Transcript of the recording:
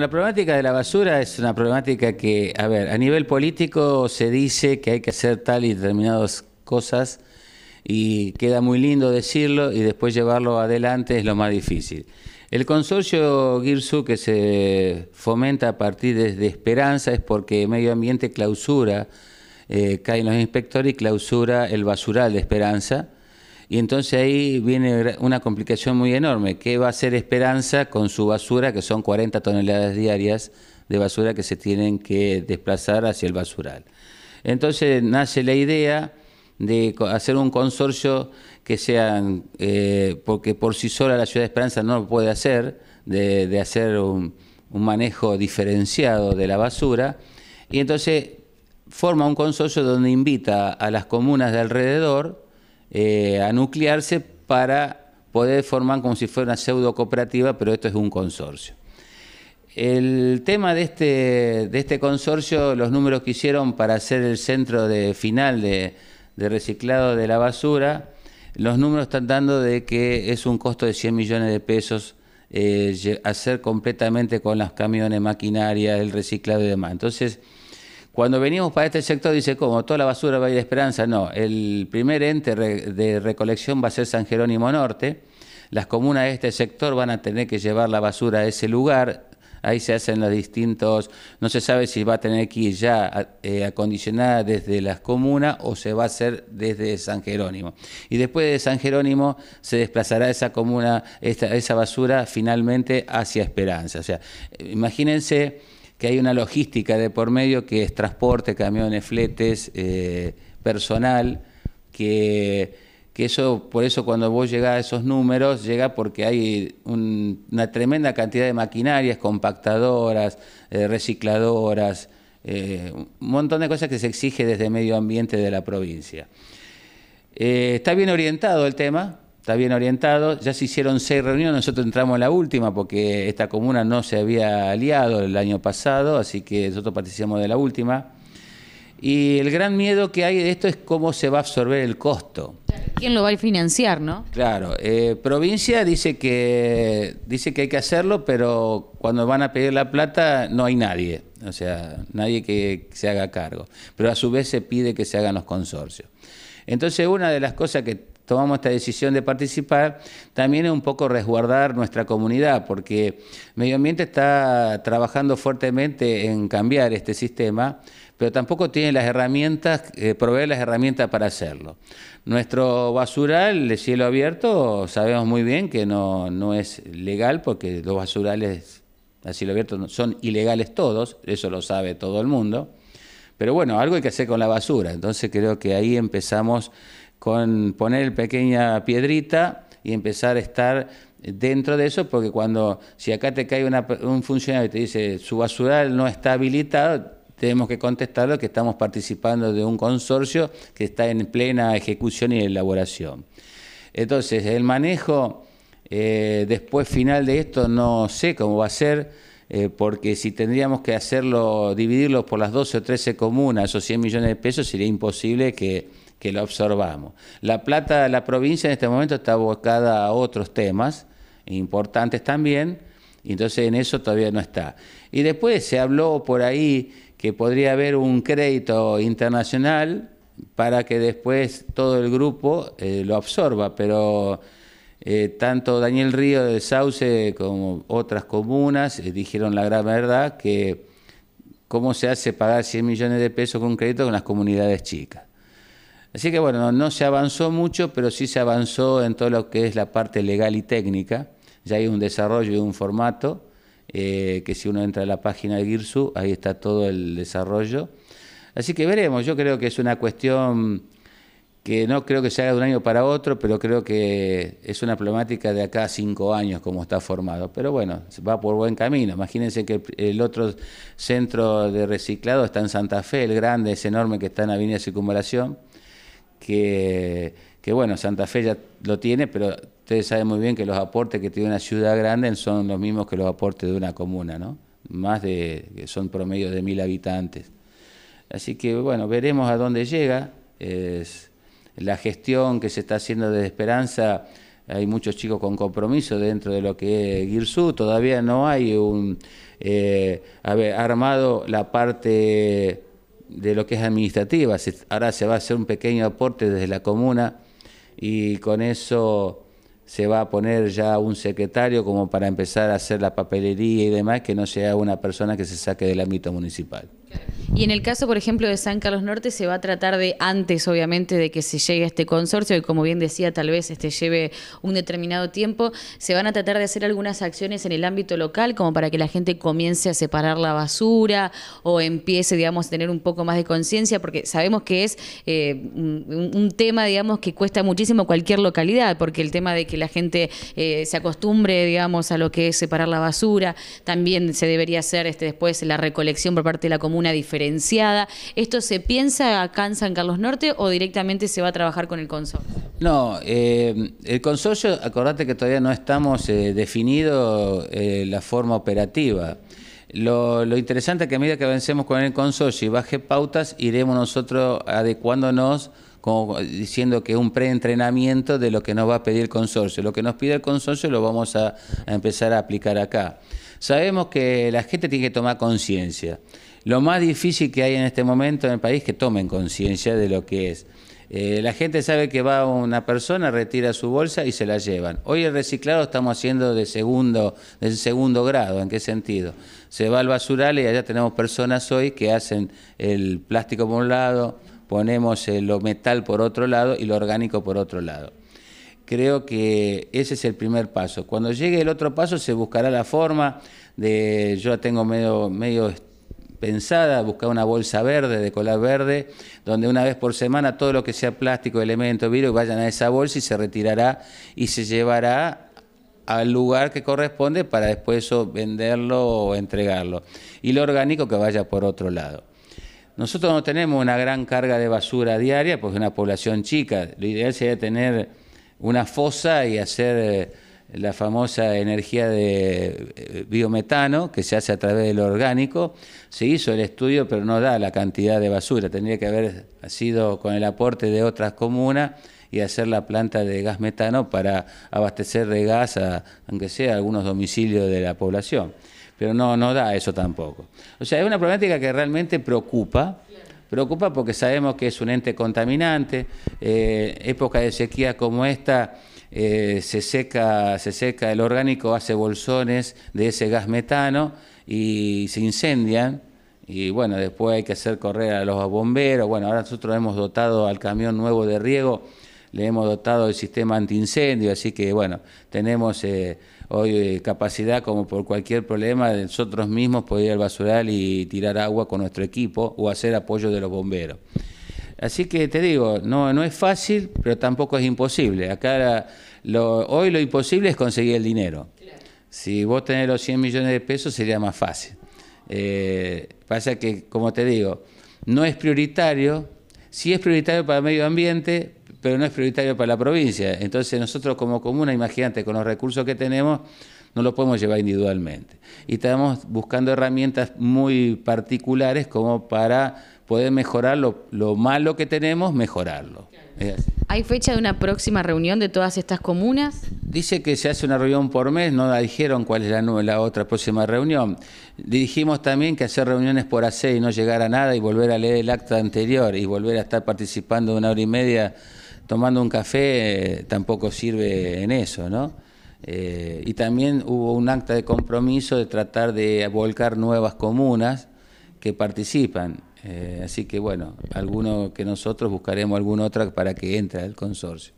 La problemática de la basura es una problemática que, a ver, a nivel político se dice que hay que hacer tal y determinadas cosas y queda muy lindo decirlo y después llevarlo adelante es lo más difícil. El consorcio GIRSU que se fomenta a partir de, Esperanza es porque Medio Ambiente clausura, eh, caen los inspectores y clausura el basural de Esperanza y entonces ahí viene una complicación muy enorme. ¿Qué va a hacer Esperanza con su basura, que son 40 toneladas diarias de basura que se tienen que desplazar hacia el basural? Entonces nace la idea de hacer un consorcio que sean, eh, porque por sí sola la ciudad de Esperanza no lo puede hacer, de, hacer un, un manejo diferenciado de la basura. Y entonces forma un consorcio donde invita a las comunas de alrededor, eh, a nuclearse para poder formar como si fuera una pseudo cooperativa, pero esto es un consorcio. El tema de este, este consorcio, los números que hicieron para hacer el centro de final de, reciclado de la basura, los números están dando de que es un costo de 100 millones de pesos eh, hacer completamente con los camiones, maquinaria, el reciclado y demás. Entonces, cuando venimos para este sector, dice, ¿cómo? toda la basura va a ir a Esperanza, no, el primer ente de recolección va a ser San Jerónimo Norte, las comunas de este sector van a tener que llevar la basura a ese lugar, ahí se hacen los distintos, no se sabe si va a tener que ir ya eh, acondicionada desde las comunas o se va a hacer desde San Jerónimo. Y después de San Jerónimo se desplazará esa comuna, esta, esa basura finalmente hacia Esperanza. O sea, imagínense que hay una logística de por medio que es transporte, camiones, fletes, eh, personal, que, eso, por eso cuando vos llegás a esos números, llega porque hay una tremenda cantidad de maquinarias, compactadoras, eh, recicladoras, eh, un montón de cosas que se exige desde medio ambiente de la provincia. está bien orientado el tema, está bien orientado. Ya se hicieron seis reuniones, nosotros entramos en la última porque esta comuna no se había aliado el año pasado, así que nosotros participamos de la última. Y el gran miedo que hay de esto es cómo se va a absorber el costo. ¿Quién lo va a financiar, no? Claro, eh, provincia dice que dice que hay que hacerlo, pero cuando van a pedir la plata no hay nadie, o sea, nadie que se haga cargo. Pero a su vez se pide que se hagan los consorcios. Entonces, una de las cosas que tomamos esta decisión de participar, también es un poco resguardar nuestra comunidad, porque Medio Ambiente está trabajando fuertemente en cambiar este sistema, pero tampoco tiene las herramientas, eh, provee proveer las herramientas para hacerlo. Nuestro basural de cielo abierto, sabemos muy bien que no, es legal, porque los basurales a cielo abierto son ilegales todos, eso lo sabe todo el mundo. Pero bueno, algo hay que hacer con la basura, entonces creo que ahí empezamos con poner pequeña piedrita y empezar a estar dentro de eso, porque cuando, si acá te cae un funcionario y te dice su basural no está habilitado, tenemos que contestarlo que estamos participando de un consorcio que está en plena ejecución y elaboración. Entonces, el manejo eh, después final de esto no sé cómo va a ser, eh, porque si tendríamos que hacerlo, dividirlo por las 12 o 13 comunas, o 100 millones de pesos, sería imposible que que lo absorbamos. La plata de la provincia en este momento está abocada a otros temas importantes también, entonces en eso todavía no está. Y después se habló por ahí que podría haber un crédito internacional para que después todo el grupo eh, lo absorba, pero eh, tanto Daniel Río de Sauce como otras comunas eh, dijeron la gran verdad que cómo se hace pagar 100 millones de pesos con crédito con las comunidades chicas. Así que bueno, no se avanzó mucho, pero sí se avanzó en todo lo que es la parte legal y técnica. Ya hay un desarrollo y un formato, eh, que si uno entra a la página de GIRSU, ahí está todo el desarrollo. Así que veremos, yo creo que es una cuestión que no creo que se haga de un año para otro, pero creo que es una problemática de acá a cinco años como está formado. Pero bueno, va por buen camino. Imagínense que el otro centro de reciclado está en Santa Fe, el grande, ese enorme que está en la Avenida Circunvalación que, bueno, Santa Fe ya lo tiene, pero ustedes saben muy bien que los aportes que tiene una ciudad grande son los mismos que los aportes de una comuna, ¿no? Más de, son promedio de mil habitantes. Así que bueno, veremos a dónde llega. Es, la gestión que se está haciendo desde Esperanza, hay muchos chicos con compromiso dentro de lo que es GIRSU, todavía no hay un eh, a ver, armado la parte de lo que es administrativa. ahora se va a hacer un pequeño aporte desde la comuna y con eso se va a poner ya un secretario como para empezar a hacer la papelería y demás, que no sea una persona que se saque del ámbito municipal. Y en el caso, por ejemplo, de San Carlos Norte, se va a tratar de antes, obviamente, de que se llegue a este consorcio, y como bien decía, tal vez este lleve un determinado tiempo, se van a tratar de hacer algunas acciones en el ámbito local, como para que la gente comience a separar la basura o empiece, digamos, a tener un poco más de conciencia, porque sabemos que es eh, un, tema, digamos, que cuesta muchísimo cualquier localidad, porque el tema de que la gente eh, se acostumbre, digamos, a lo que es separar la basura, también se debería hacer este, después la recolección por parte de la comunidad una diferenciada. ¿Esto se piensa acá en San Carlos Norte o directamente se va a trabajar con el consorcio? No, eh, el consorcio, acordate que todavía no estamos eh, definido eh, la forma operativa. Lo, interesante es que a medida que avancemos con el consorcio y baje pautas, iremos nosotros adecuándonos, como diciendo que es un preentrenamiento de lo que nos va a pedir el consorcio. Lo que nos pide el consorcio lo vamos a empezar a aplicar acá. Sabemos que la gente tiene que tomar conciencia lo más difícil que hay en este momento en el país que tomen conciencia de lo que es. Eh, la gente sabe que va una persona, retira su bolsa y se la llevan. Hoy el reciclado estamos haciendo de segundo, de segundo grado, ¿en qué sentido? Se va al basural y allá tenemos personas hoy que hacen el plástico por un lado, ponemos eh, lo metal por otro lado y lo orgánico por otro lado. Creo que ese es el primer paso. Cuando llegue el otro paso se buscará la forma de, yo tengo medio, medio pensada, buscar una bolsa verde, de colar verde, donde una vez por semana todo lo que sea plástico, elemento, virus, vayan a esa bolsa y se retirará y se llevará al lugar que corresponde para después venderlo o entregarlo. Y lo orgánico que vaya por otro lado. Nosotros no tenemos una gran carga de basura diaria porque es una población chica. Lo ideal sería tener una fosa y hacer eh, la famosa energía de eh, biometano que se hace a través de lo orgánico. Se hizo el estudio, pero no da la cantidad de basura. Tendría que haber sido con el aporte de otras comunas y hacer la planta de gas metano para abastecer de gas a, aunque sea, algunos domicilios de la población. Pero no, no da eso tampoco. O sea, es una problemática que realmente preocupa preocupa porque sabemos que es un ente contaminante, eh, época de sequía como esta eh, se, seca, el orgánico, hace bolsones de ese gas metano y se incendian. Y bueno, después hay que hacer correr a los bomberos. Bueno, ahora nosotros hemos dotado al camión nuevo de riego, le hemos dotado el sistema antiincendio, así que bueno, tenemos eh, hoy eh, capacidad como por cualquier problema de nosotros mismos poder ir al basural y tirar agua con nuestro equipo o hacer apoyo de los bomberos. Así que te digo, no, no es fácil, pero tampoco es imposible. Acá lo, hoy lo imposible es conseguir el dinero. Si vos tenés los 100 millones de pesos sería más fácil. Eh, pasa que, como te digo, no es prioritario, sí es prioritario para el medio ambiente, pero no es prioritario para la provincia. Entonces nosotros como comuna, imagínate, con los recursos que tenemos, no los podemos llevar individualmente. Y estamos buscando herramientas muy particulares como para poder mejorar lo, malo que tenemos, mejorarlo. ¿Hay fecha de una próxima reunión de todas estas comunas? Dice que se hace una reunión por mes, no la dijeron cuál es la, otra próxima reunión. Dijimos también que hacer reuniones por hacer y no llegar a nada y volver a leer el acta anterior y volver a estar participando una hora y media tomando un café eh, tampoco sirve en eso, ¿no? Eh, y también hubo un acta de compromiso de tratar de volcar nuevas comunas que participan. Eh, así que bueno, alguno que nosotros buscaremos alguna otra para que entre al consorcio.